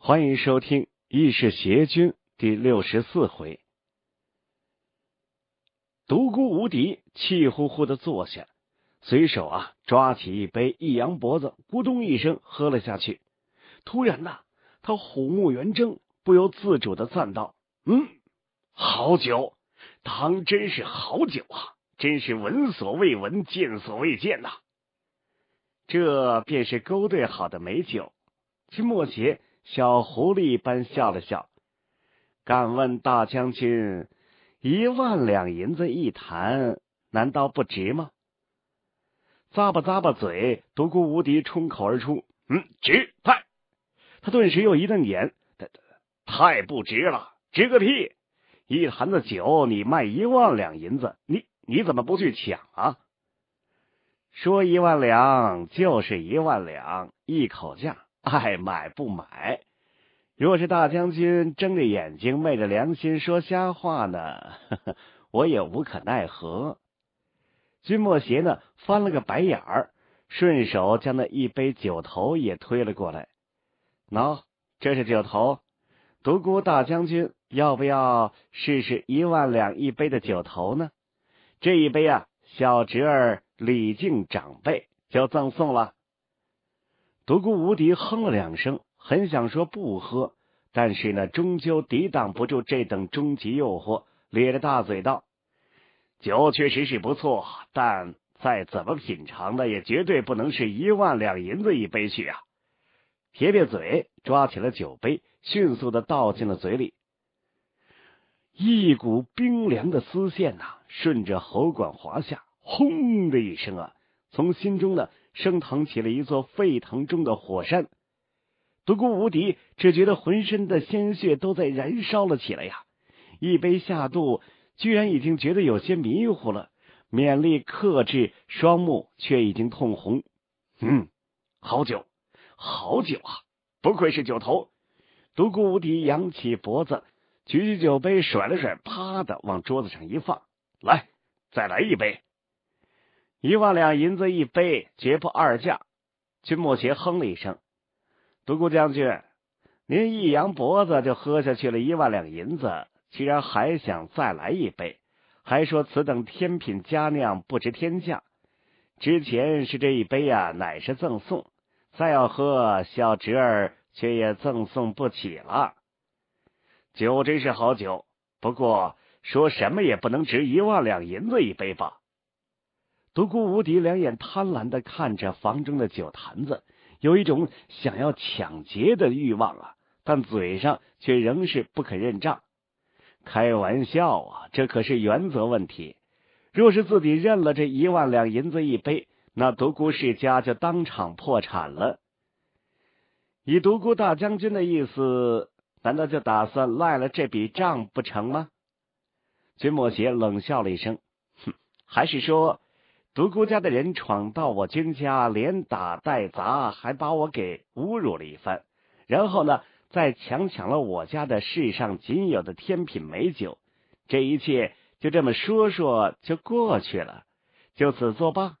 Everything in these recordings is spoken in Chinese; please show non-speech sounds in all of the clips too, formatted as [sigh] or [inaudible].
欢迎收听《异世邪君》第六十四回。独孤无敌气呼呼的坐下，随手啊抓起一杯，一扬脖子，咕咚一声喝了下去。突然呐，他虎目圆睁，不由自主的赞道：“嗯，好酒，当真是好酒啊！真是闻所未闻，见所未见呐！这便是勾兑好的美酒，这莫邪。”小狐狸般笑了笑，敢问大将军，一万两银子一坛，难道不值吗？咂吧咂吧嘴，独孤无敌冲口而出：“嗯，值太。”他顿时又一瞪眼：“太不值了，值个屁！一坛子酒你卖一万两银子，你你怎么不去抢啊？说一万两就是一万两，一口价。”爱买不买？若是大将军睁着眼睛昧着良心说瞎话呢，[laughs] 我也无可奈何。君莫邪呢，翻了个白眼儿，顺手将那一杯酒头也推了过来。喏，这是酒头，独孤大将军要不要试试一万两一杯的酒头呢？这一杯啊，小侄儿李靖长辈，就赠送了。独孤无敌哼了两声，很想说不喝，但是呢，终究抵挡不住这等终极诱惑，咧着大嘴道：“酒确实是不错，但再怎么品尝呢，也绝对不能是一万两银子一杯去啊！”撇撇嘴，抓起了酒杯，迅速的倒进了嘴里，一股冰凉的丝线呐，顺着喉管滑下，轰的一声啊，从心中呢。升腾起了一座沸腾中的火山，独孤无敌只觉得浑身的鲜血都在燃烧了起来呀！一杯下肚，居然已经觉得有些迷糊了，勉力克制，双目却已经通红。嗯，好酒，好酒啊！不愧是酒头。独孤无敌扬起脖子，举起酒杯，甩了甩，啪的往桌子上一放，来，再来一杯。一万两银子一杯，绝不二价。君莫邪哼了一声：“独孤将军，您一扬脖子就喝下去了一万两银子，居然还想再来一杯？还说此等天品佳酿不值天价。之前是这一杯呀，乃是赠送；再要喝，小侄儿却也赠送不起了。酒真是好酒，不过说什么也不能值一万两银子一杯吧。”独孤无敌两眼贪婪的看着房中的酒坛子，有一种想要抢劫的欲望啊！但嘴上却仍是不肯认账。开玩笑啊，这可是原则问题。若是自己认了这一万两银子一杯，那独孤世家就当场破产了。以独孤大将军的意思，难道就打算赖了这笔账不成吗？君莫邪冷笑了一声，哼，还是说？独孤家的人闯到我君家，连打带砸，还把我给侮辱了一番，然后呢，再强抢了我家的世上仅有的天品美酒，这一切就这么说说就过去了，就此作罢。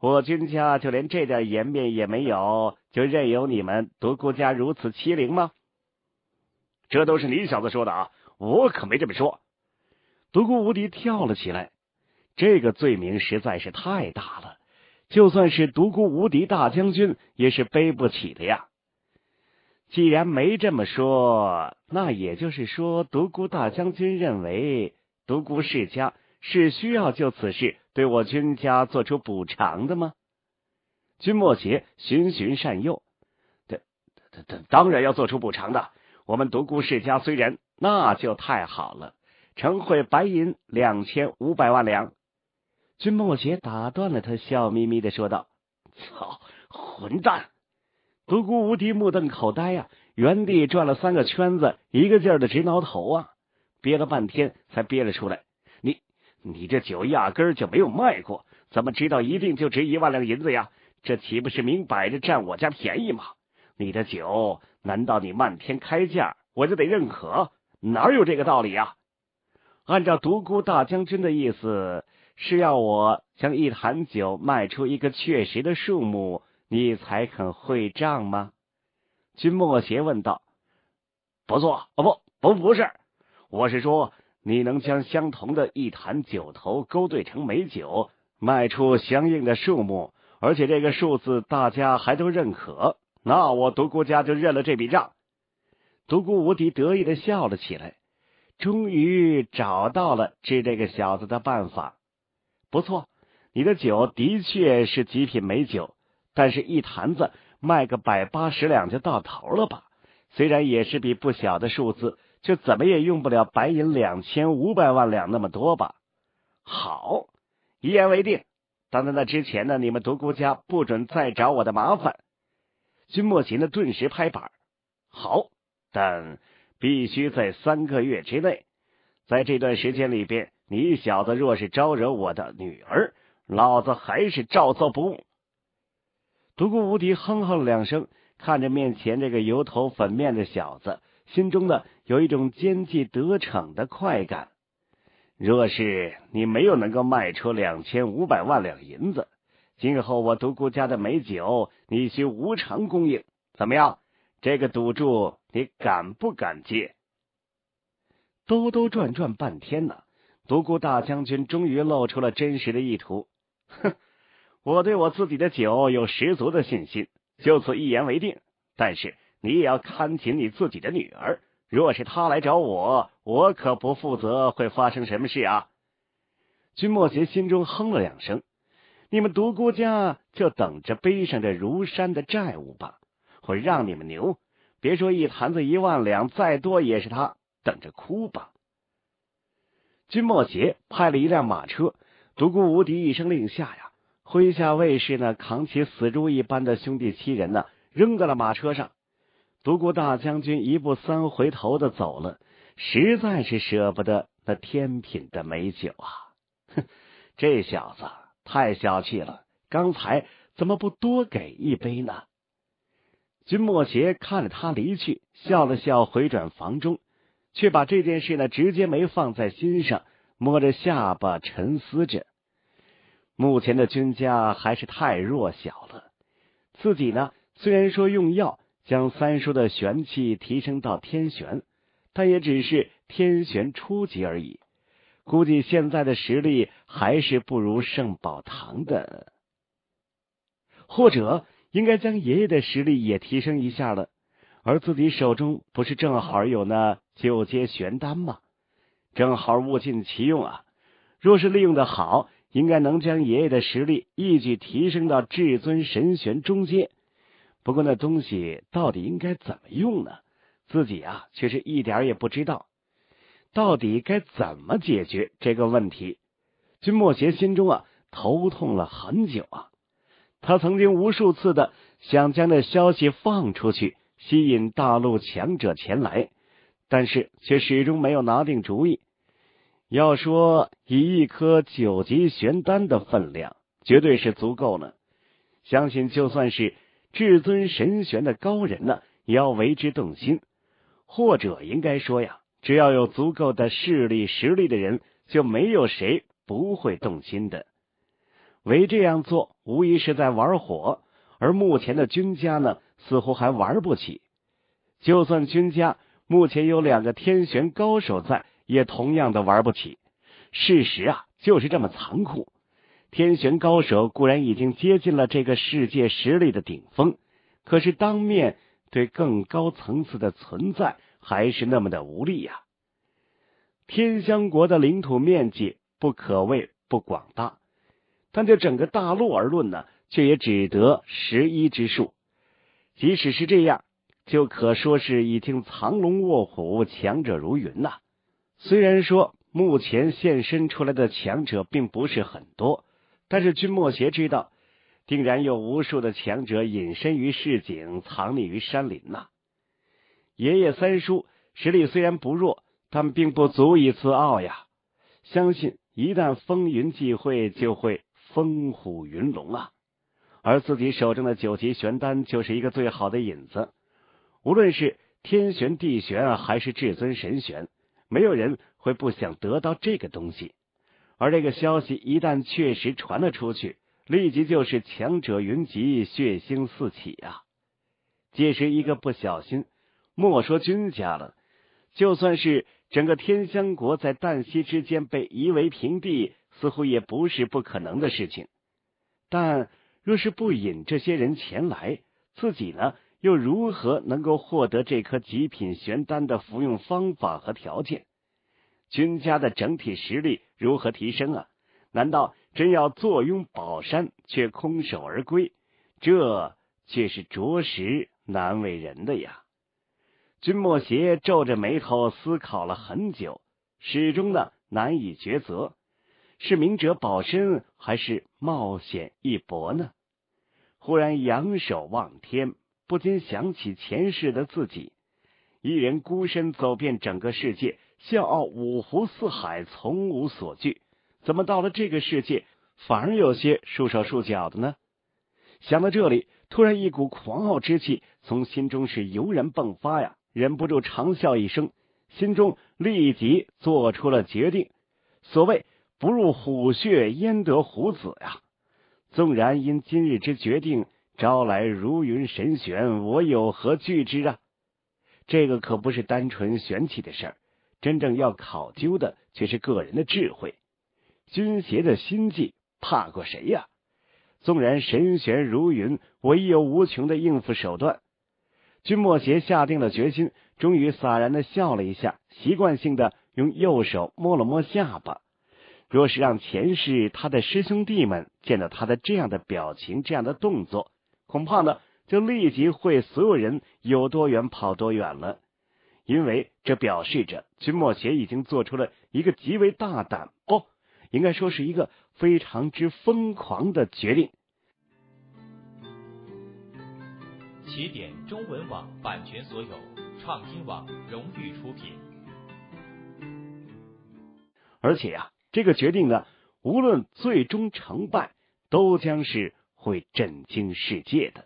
我君家就连这点颜面也没有，就任由你们独孤家如此欺凌吗？这都是你小子说的啊，我可没这么说。独孤无敌跳了起来。这个罪名实在是太大了，就算是独孤无敌大将军也是背不起的呀。既然没这么说，那也就是说，独孤大将军认为独孤世家是需要就此事对我君家做出补偿的吗？君莫邪循循善诱，当当当，然要做出补偿的。我们独孤世家虽然那就太好了，承惠白银两千五百万两。君莫邪打断了他，笑眯眯的说道：“操，混蛋！”独孤无敌目瞪口呆呀，原地转了三个圈子，一个劲儿的直挠头啊，憋了半天才憋了出来：“你你这酒压根儿就没有卖过，怎么知道一定就值一万两银子呀？这岂不是明摆着占我家便宜吗？你的酒难道你漫天开价，我就得认可？哪有这个道理呀？按照独孤大将军的意思。”是要我将一坛酒卖出一个确实的数目，你才肯会账吗？君莫邪问道。不错，哦不不不是，我是说，你能将相同的一坛酒头勾兑成美酒，卖出相应的数目，而且这个数字大家还都认可，那我独孤家就认了这笔账。独孤无敌得意的笑了起来，终于找到了治这个小子的办法。不错，你的酒的确是极品美酒，但是一坛子卖个百八十两就到头了吧？虽然也是笔不小的数字，却怎么也用不了白银两千五百万两那么多吧？好，一言为定。但在那之前呢，你们独孤家不准再找我的麻烦。君莫秦呢，顿时拍板：好，但必须在三个月之内，在这段时间里边。你小子若是招惹我的女儿，老子还是照做不误。独孤无敌哼哼了两声，看着面前这个油头粉面的小子，心中呢有一种奸计得逞的快感。若是你没有能够卖出两千五百万两银子，今后我独孤家的美酒，你需无偿供应，怎么样？这个赌注，你敢不敢接？兜兜转转半天呢。独孤大将军终于露出了真实的意图。哼，我对我自己的酒有十足的信心，就此一言为定。但是你也要看紧你自己的女儿，若是她来找我，我可不负责会发生什么事啊！君莫邪心中哼了两声，你们独孤家就等着背上这如山的债务吧！我让你们牛，别说一坛子一万两，再多也是他，等着哭吧！君莫邪派了一辆马车，独孤无敌一声令下呀，麾下卫士呢扛起死猪一般的兄弟七人呢扔在了马车上。独孤大将军一步三回头的走了，实在是舍不得那天品的美酒啊！哼，这小子太小气了，刚才怎么不多给一杯呢？君莫邪看着他离去，笑了笑，回转房中。却把这件事呢，直接没放在心上，摸着下巴沉思着。目前的君家还是太弱小了。自己呢，虽然说用药将三叔的玄气提升到天玄，但也只是天玄初级而已。估计现在的实力还是不如圣宝堂的，或者应该将爷爷的实力也提升一下了。而自己手中不是正好有那九阶玄丹吗？正好物尽其用啊！若是利用的好，应该能将爷爷的实力一举提升到至尊神玄中阶。不过那东西到底应该怎么用呢？自己啊，却是一点也不知道。到底该怎么解决这个问题？君莫邪心中啊，头痛了很久啊。他曾经无数次的想将这消息放出去。吸引大陆强者前来，但是却始终没有拿定主意。要说以一颗九级玄丹的分量，绝对是足够了。相信就算是至尊神玄的高人呢，也要为之动心。或者应该说呀，只要有足够的势力、实力的人，就没有谁不会动心的。唯这样做，无疑是在玩火。而目前的君家呢？似乎还玩不起，就算君家目前有两个天玄高手在，也同样的玩不起。事实啊，就是这么残酷。天玄高手固然已经接近了这个世界实力的顶峰，可是当面对更高层次的存在，还是那么的无力呀。天香国的领土面积不可谓不广大，但这整个大陆而论呢，却也只得十一之数。即使是这样，就可说是已经藏龙卧虎，强者如云呐。虽然说目前现身出来的强者并不是很多，但是君莫邪知道，定然有无数的强者隐身于市井，藏匿于山林呐。爷爷、三叔实力虽然不弱，但并不足以自傲呀。相信一旦风云际会，就会风虎云龙啊。而自己手中的九级玄丹就是一个最好的引子。无论是天玄、地玄，还是至尊神玄，没有人会不想得到这个东西。而这个消息一旦确实传了出去，立即就是强者云集，血腥四起啊！届时一个不小心，莫说君家了，就算是整个天香国，在旦夕之间被夷为平地，似乎也不是不可能的事情。但……若是不引这些人前来，自己呢又如何能够获得这颗极品玄丹的服用方法和条件？君家的整体实力如何提升啊？难道真要坐拥宝山却空手而归？这却是着实难为人的呀！君莫邪皱着眉头思考了很久，始终呢难以抉择：是明哲保身还是冒险一搏呢？忽然仰首望天，不禁想起前世的自己，一人孤身走遍整个世界，笑傲五湖四海，从无所惧。怎么到了这个世界，反而有些束手束脚的呢？想到这里，突然一股狂傲之气从心中是油然迸发呀！忍不住长笑一声，心中立即做出了决定：所谓不入虎穴，焉得虎子呀！纵然因今日之决定招来如云神玄，我有何惧之啊？这个可不是单纯玄气的事儿，真正要考究的却是个人的智慧。君邪的心计，怕过谁呀？纵然神玄如云，我亦有无穷的应付手段。君莫邪下定了决心，终于洒然的笑了一下，习惯性的用右手摸了摸下巴。若是让前世他的师兄弟们见到他的这样的表情、这样的动作，恐怕呢就立即会所有人有多远跑多远了，因为这表示着君莫邪已经做出了一个极为大胆，哦，应该说是一个非常之疯狂的决定。起点中文网版权所有，畅听网荣誉出品。而且呀。这个决定呢，无论最终成败，都将是会震惊世界的。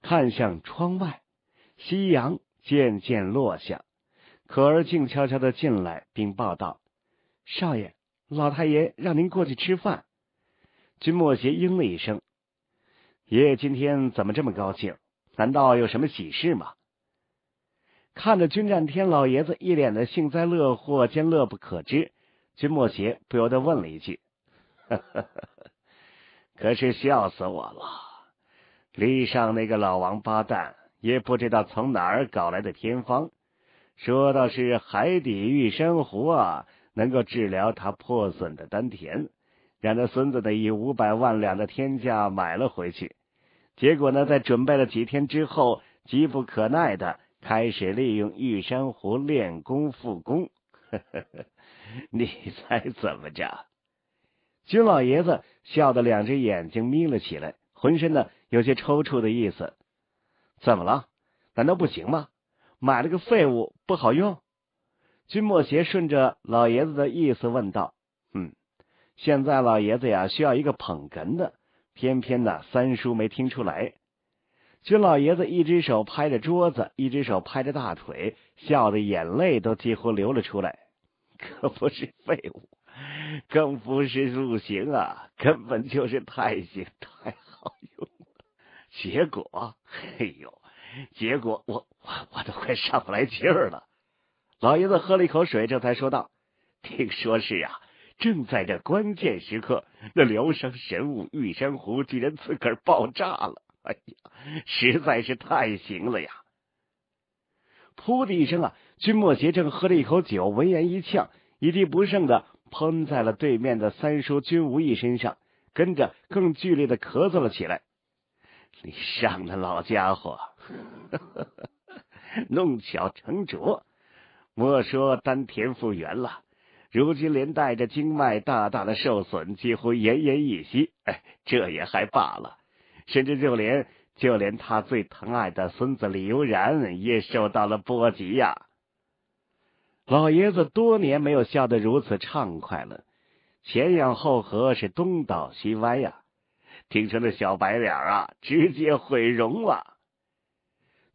看向窗外，夕阳渐渐落下。可儿静悄悄的进来，并报道：“少爷，老太爷让您过去吃饭。”君莫邪应了一声：“爷爷今天怎么这么高兴？难道有什么喜事吗？”看着君占天老爷子一脸的幸灾乐祸兼乐不可支。君莫邪不由得问了一句：“可是笑死我了！历上那个老王八蛋也不知道从哪儿搞来的偏方，说倒是海底玉珊瑚啊，能够治疗他破损的丹田，让他孙子的以五百万两的天价买了回去。结果呢，在准备了几天之后，急不可耐的开始利用玉珊瑚练功复工。[laughs] ” [laughs] 你猜怎么着？君老爷子笑的两只眼睛眯了起来，浑身呢有些抽搐的意思。怎么了？难道不行吗？买了个废物不好用？君莫邪顺着老爷子的意思问道。嗯，现在老爷子呀需要一个捧哏的，偏偏呢三叔没听出来。君老爷子一只手拍着桌子，一只手拍着大腿，笑的眼泪都几乎流了出来。可不是废物，更不是入型啊，根本就是太行，太好用了。结果，哎呦，结果我我我都快上不来气儿了。老爷子喝了一口水，这才说道：“听说是啊，正在这关键时刻，那疗伤神物玉珊瑚居然自个儿爆炸了。哎呀，实在是太行了呀！”噗的一声啊。君莫邪正喝了一口酒，闻言一呛，一滴不剩的喷在了对面的三叔君无意身上，跟着更剧烈的咳嗽了起来。你上的老家伙，[laughs] 弄巧成拙。莫说丹田复原了，如今连带着经脉大大的受损，几乎奄奄一息。哎，这也还罢了，甚至就连就连他最疼爱的孙子李悠然也受到了波及呀。老爷子多年没有笑得如此畅快了，前仰后合是东倒西歪呀！听成的小白脸啊，直接毁容了。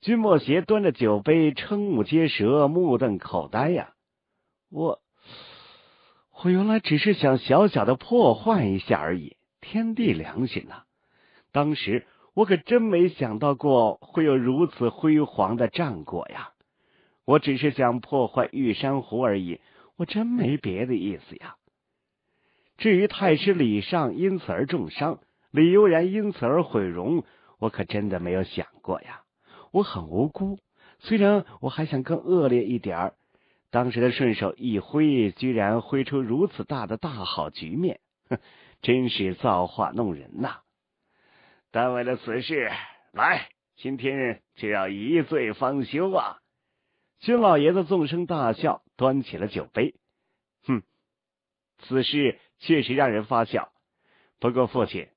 君莫邪端着酒杯，瞠目结舌，目瞪口呆呀！我，我原来只是想小小的破坏一下而已，天地良心呐！当时我可真没想到过会有如此辉煌的战果呀！我只是想破坏玉珊瑚而已，我真没别的意思呀。至于太师李尚因此而重伤，李悠然因此而毁容，我可真的没有想过呀。我很无辜，虽然我还想更恶劣一点儿。当时的顺手一挥，居然挥出如此大的大好局面，哼，真是造化弄人呐！但为了此事，来今天就要一醉方休啊！君老爷子纵声大笑，端起了酒杯。哼，此事确实让人发笑。不过，父亲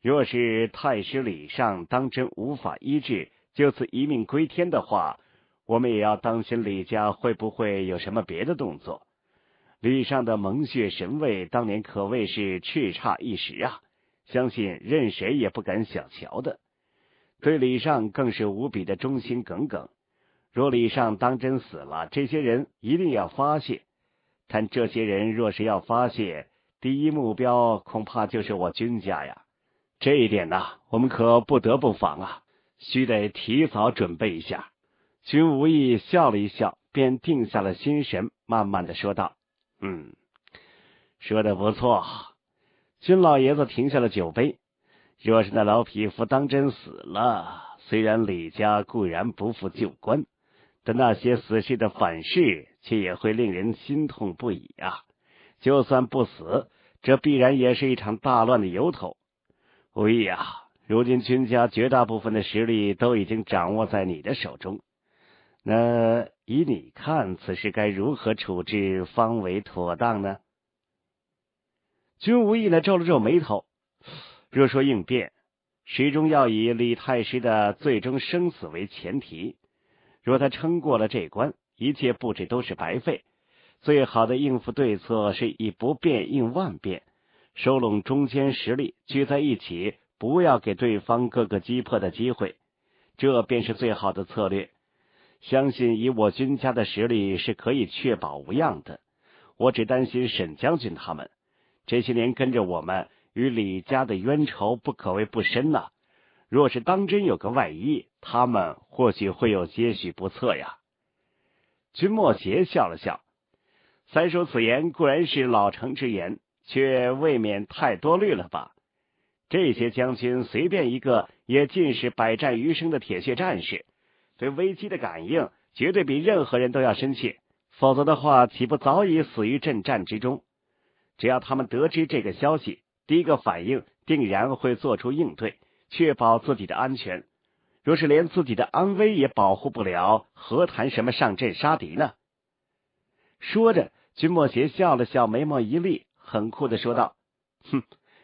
若是太师李尚当真无法医治，就此一命归天的话，我们也要当心李家会不会有什么别的动作。李尚的蒙血神位当年可谓是叱咤一时啊，相信任谁也不敢小瞧的。对李尚更是无比的忠心耿耿。若李尚当真死了，这些人一定要发泄。但这些人若是要发泄，第一目标恐怕就是我君家呀。这一点呢，我们可不得不防啊，需得提早准备一下。君无意笑了一笑，便定下了心神，慢慢的说道：“嗯，说的不错。”君老爷子停下了酒杯。若是那老匹夫当真死了，虽然李家固然不负旧官。但那些死士的反噬，却也会令人心痛不已啊！就算不死，这必然也是一场大乱的由头。无意啊，如今君家绝大部分的实力都已经掌握在你的手中，那以你看，此事该如何处置方为妥当呢？君无意呢，皱了皱眉头。若说应变，始终要以李太师的最终生死为前提。若他撑过了这关，一切布置都是白费。最好的应付对策是以不变应万变，收拢中间实力，聚在一起，不要给对方各个击破的机会，这便是最好的策略。相信以我军家的实力，是可以确保无恙的。我只担心沈将军他们，这些年跟着我们，与李家的冤仇不可谓不深呐。若是当真有个万一，他们或许会有些许不测呀。君莫邪笑了笑：“三叔此言固然是老成之言，却未免太多虑了吧？这些将军随便一个，也尽是百战余生的铁血战士，对危机的感应绝对比任何人都要深切。否则的话，岂不早已死于阵战之中？只要他们得知这个消息，第一个反应定然会做出应对。”确保自己的安全，若是连自己的安危也保护不了，何谈什么上阵杀敌呢？说着，君莫邪笑了笑，眉毛一立，很酷的说道：“哼，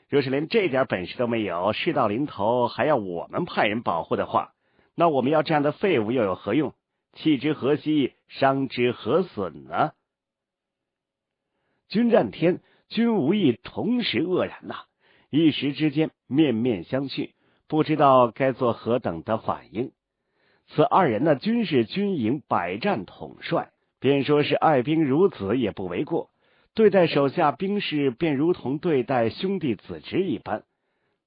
若是连这点本事都没有，事到临头还要我们派人保护的话，那我们要这样的废物又有何用？弃之何惜，伤之何损呢？”君战天、君无意同时愕然呐，一时之间面面相觑。不知道该做何等的反应。此二人呢，均是军营百战统帅，便说是爱兵如子也不为过。对待手下兵士，便如同对待兄弟子侄一般，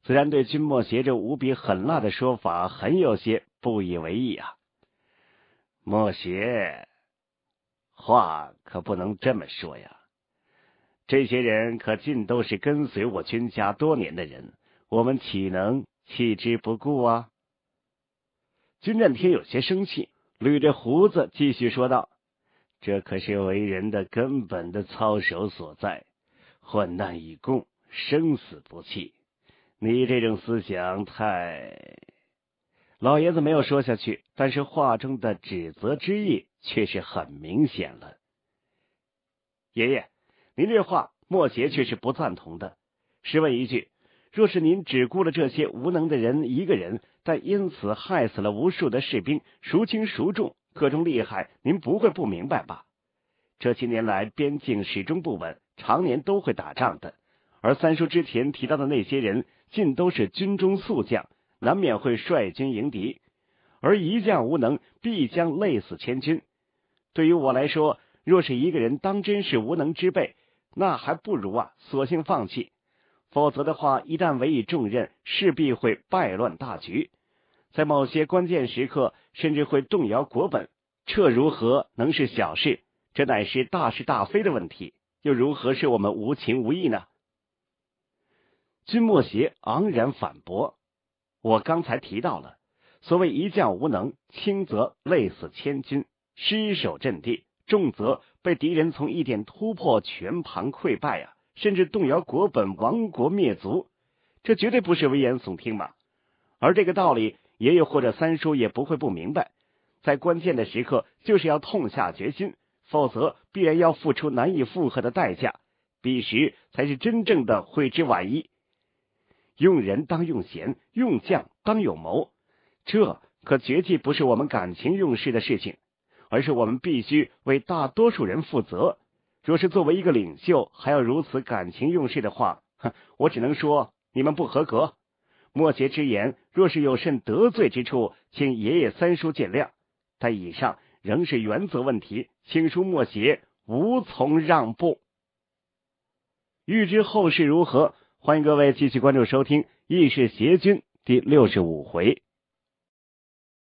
自然对君莫邪这无比狠辣的说法，很有些不以为意啊。莫邪，话可不能这么说呀！这些人可尽都是跟随我君家多年的人，我们岂能？弃之不顾啊！君战天有些生气，捋着胡子继续说道：“这可是为人的根本的操守所在，患难与共，生死不弃。你这种思想太……”老爷子没有说下去，但是话中的指责之意却是很明显了。爷爷，您这话，莫邪却是不赞同的。试问一句。若是您只顾了这些无能的人一个人，但因此害死了无数的士兵，孰轻孰重，个中厉害，您不会不明白吧？这些年来边境始终不稳，常年都会打仗的。而三叔之前提到的那些人，尽都是军中宿将，难免会率军迎敌，而一将无能，必将累死千军。对于我来说，若是一个人当真是无能之辈，那还不如啊，索性放弃。否则的话，一旦委以重任，势必会败乱大局。在某些关键时刻，甚至会动摇国本。这如何能是小事？这乃是大是大非的问题，又如何是我们无情无义呢？君莫邪昂然反驳：“我刚才提到了，所谓一将无能，轻则累死千军，失守阵地；重则被敌人从一点突破，全盘溃败啊！”甚至动摇国本、亡国灭族，这绝对不是危言耸听嘛。而这个道理，爷爷或者三叔也不会不明白。在关键的时刻，就是要痛下决心，否则必然要付出难以负荷的代价。彼时才是真正的悔之晚矣。用人当用贤，用将当有谋，这可绝技不是我们感情用事的事情，而是我们必须为大多数人负责。若是作为一个领袖还要如此感情用事的话，哼，我只能说你们不合格。莫邪之言，若是有甚得罪之处，请爷爷三叔见谅。但以上仍是原则问题，请叔莫邪无从让步。欲知后事如何，欢迎各位继续关注收听《异世邪君》第六十五回。